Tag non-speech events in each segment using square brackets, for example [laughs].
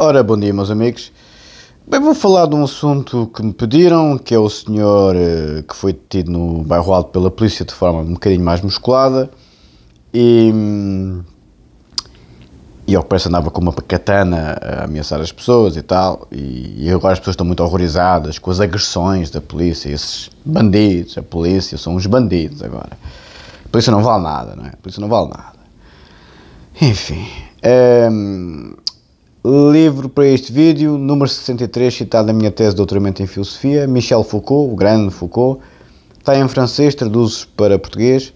Ora, bom dia, meus amigos. Bem, vou falar de um assunto que me pediram, que é o senhor eh, que foi detido no bairro Alto pela polícia de forma um bocadinho mais musculada e, e ao que parece andava com uma katana a ameaçar as pessoas e tal, e, e, agora as pessoas estão muito horrorizadas com as agressões da polícia, esses bandidos, a polícia são uns bandidos agora. A polícia não vale nada, não é? A polícia não vale nada. Enfim, hum, Livro para este vídeo, número 63, citado na minha tese de doutoramento em Filosofia, Michel Foucault, o grande Foucault. Está em francês, traduzes para português.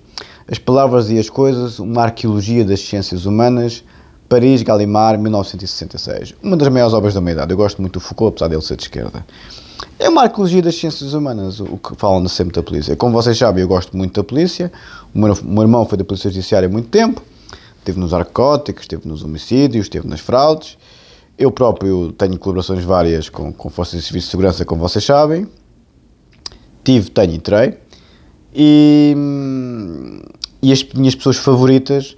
As Palavras e as Coisas, uma arqueologia das ciências humanas, Paris, Gallimard, 1966. Uma das maiores obras da humanidade. Eu gosto muito do Foucault, apesar dele ser de esquerda. É uma arqueologia das ciências humanas, o que falam sempre da polícia. Como vocês sabem, eu gosto muito da polícia. O meu, meu irmão foi da polícia judiciária há muito tempo. teve nos narcóticos, teve nos homicídios, teve nas fraudes. Eu próprio tenho colaborações várias com, com forças de serviço de segurança, como vocês sabem. Tive, tenho e terei. E, e as minhas pessoas favoritas,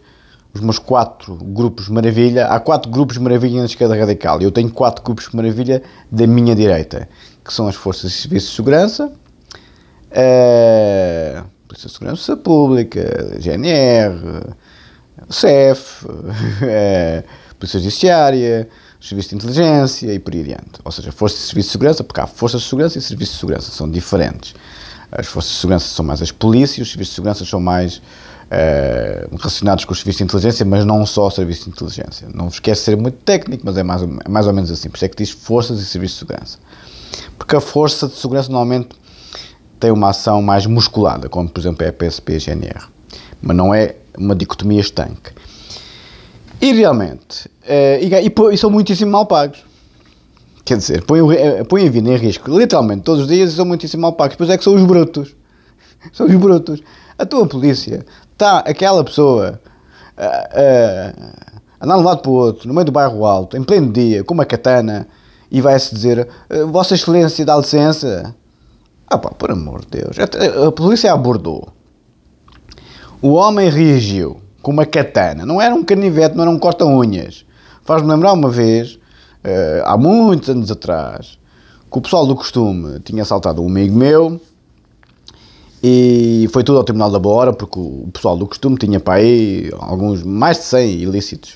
os meus quatro grupos maravilha, há quatro grupos maravilha na esquerda radical. Eu tenho quatro grupos maravilha da minha direita, que são as forças de serviço de segurança, a eh, Polícia de Segurança Pública, a GNR, o CEF. A, Polícia Judiciária, Serviço de Inteligência e por aí adiante. Ou seja, Forças de Serviço de Segurança, porque há Forças de Segurança e Serviço de Segurança, são diferentes. As Forças de Segurança são mais as polícias, os Serviços de Segurança são mais uh, relacionados com o Serviço de Inteligência, mas não só o Serviço de Inteligência. Não vos de ser muito técnico, mas é mais, é mais ou menos assim. Por isso é que diz Forças e Serviço de Segurança. Porque a Força de Segurança normalmente tem uma ação mais musculada, como por exemplo é a PSP e a GNR. Mas não é uma dicotomia estanque. E realmente, uh, e, e, são muitíssimo mal pagos. Quer dizer, põem, eh, a vida em risco literalmente todos os dias e são muitíssimo mal pagos. Pois é que são os brutos. [laughs] São os brutos. A tua polícia está aquela pessoa uh, uh, andar de um lado para o outro, no meio do bairro alto, em pleno dia, com uma katana, e vai-se dizer: Vossa Excelência, dá licença. Ah, pá, por amor de Deus. A, a polícia abordou. O homem reagiu com uma katana. Não era um canivete, não era um corta-unhas. Faz-me lembrar uma vez, uh, há muitos anos atrás, que o pessoal do costume tinha assaltado um amigo meu e foi tudo ao Tribunal da Boa porque o pessoal do costume tinha para aí alguns, mais de 100 ilícitos.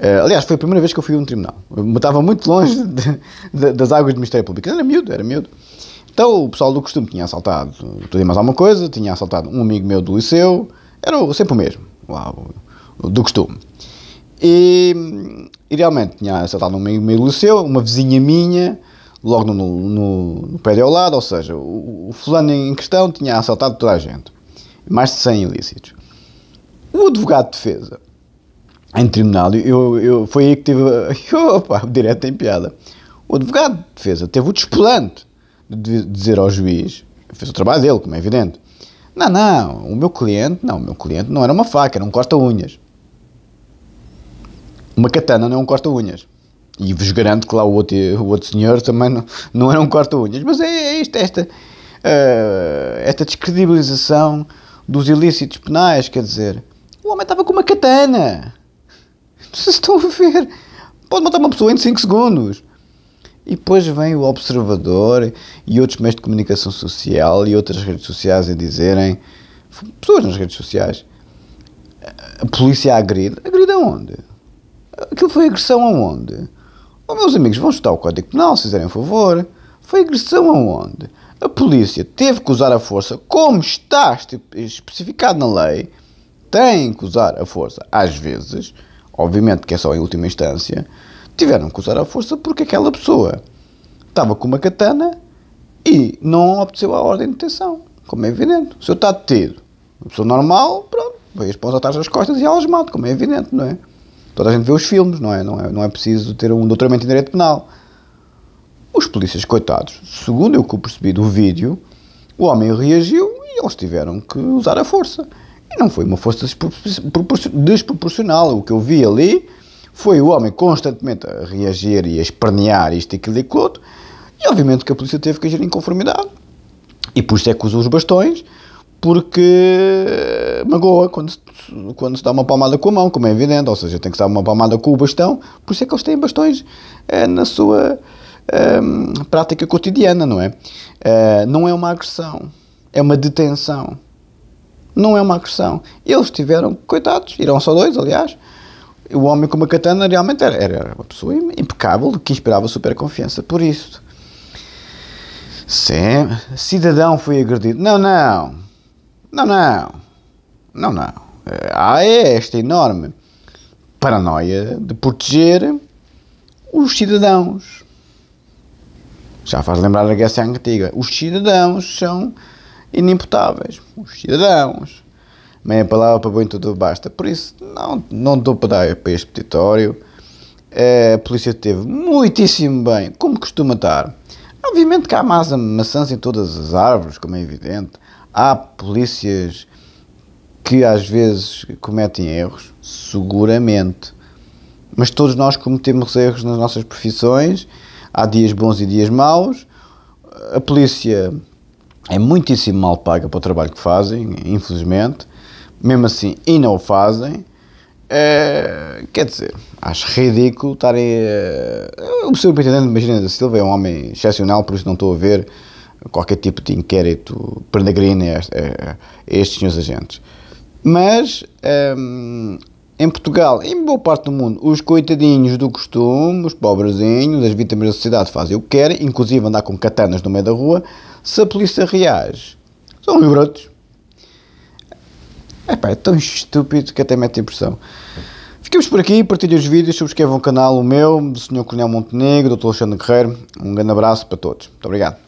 Uh, aliás, foi a primeira vez que eu fui a um tribunal. Eu estava muito longe [laughs] de, de, das águas do Ministério Público. Era miúdo, era miúdo. Então o pessoal do costume tinha assaltado tudo e mais alguma coisa, tinha assaltado um amigo meu do liceu, era sempre o mesmo do costume. E, e realmente tinha assaltado um meio, do seu, uma vizinha minha, logo no, no, no ao lado, ou seja, o, o fulano em questão tinha assaltado toda a gente. Mais de 100 ilícitos. O advogado de defesa, em tribunal, eu, eu, foi aí que tive. [laughs] opa, direto em piada. O advogado de defesa teve o desplante de dizer ao juiz, fez o trabalho dele, como é evidente, não, não, o meu cliente, não, o meu cliente não era uma faca, era um corta-unhas. Uma katana não é um corta-unhas. E vos garanto que lá o outro, o outro senhor também não, não era um corta-unhas. Mas é, é isto, esta, uh, esta descredibilização dos ilícitos penais, quer dizer, o homem estava com uma katana. Vocês estão a ver? Pode matar uma pessoa em 5 segundos. E depois vem o Observador e outros meios de comunicação social e outras redes sociais a dizerem. Pessoas nas redes sociais. A polícia agride. Agride aonde? Aquilo foi agressão aonde? Oh, meus amigos, vão estudar o Código Penal, se fizerem favor. Foi agressão aonde? A polícia teve que usar a força, como está especificado na lei, tem que usar a força, às vezes, obviamente que é só em última instância, tiveram que usar a força porque aquela pessoa estava com uma katana e não obteceu a ordem de detenção, como é evidente. O senhor está detido. Uma pessoa normal, pronto, veio a esposa atrás das costas e elas matam, como é evidente, não é? Toda a gente vê os filmes, não é? Não é, não é preciso ter um doutoramento em direito penal. Os polícias, coitados, segundo eu que percebi do vídeo, o homem reagiu e eles tiveram que usar a força. E não foi uma força desproporcional. O que eu vi ali foi o homem constantemente a reagir e a espernear isto, aquilo e aquilo outro, e obviamente que a polícia teve que agir em conformidade. E por isso é que usou os bastões, porque magoa quando se, quando se dá uma palmada com a mão, como é evidente, ou seja, tem que se dar uma palmada com o bastão, por isso é que eles têm bastões é, na sua é, prática cotidiana, não é? é? Não é uma agressão, é uma detenção. Não é uma agressão. Eles tiveram, coitados, irão só dois, aliás, o homem com uma katana realmente era, era uma pessoa impecável que inspirava super confiança por isso. Sim, cidadão foi agredido. Não, não. Não, não. Não, não. Há esta enorme paranoia de proteger os cidadãos. Já faz lembrar a Guerra Antiga. Os cidadãos são inimputáveis. Os cidadãos meia palavra para bem tudo basta. Por isso, não, não dou para para este petitório. É, a polícia teve muitíssimo bem, como costuma estar. Obviamente que há mais maçãs em todas as árvores, como é evidente. Há polícias que às vezes cometem erros, seguramente. Mas todos nós cometemos erros nas nossas profissões. Há dias bons e dias maus. A polícia é muitíssimo mal paga para o trabalho que fazem, infelizmente mesmo assim, e não o fazem. É, quer dizer, acho ridículo estarem. o o superintendente, imagina, da Silva é um homem excepcional, por isso não estou a ver qualquer tipo de inquérito peregrino a, estes senhores agentes. Mas hum, em Portugal, em boa parte do mundo, os coitadinhos do costume, os pobrezinhos, as vítimas da sociedade fazem o que querem, inclusive andar com katanas no meio da rua. Se a polícia reage, são brotos. É pá, é tão estúpido que até mete impressão. Ficamos por aqui, partilhem os vídeos, subscrevam o canal, o meu, do Sr. Coronel Montenegro, do Dr. Alexandre Guerreiro. Um grande abraço para todos. Muito obrigado.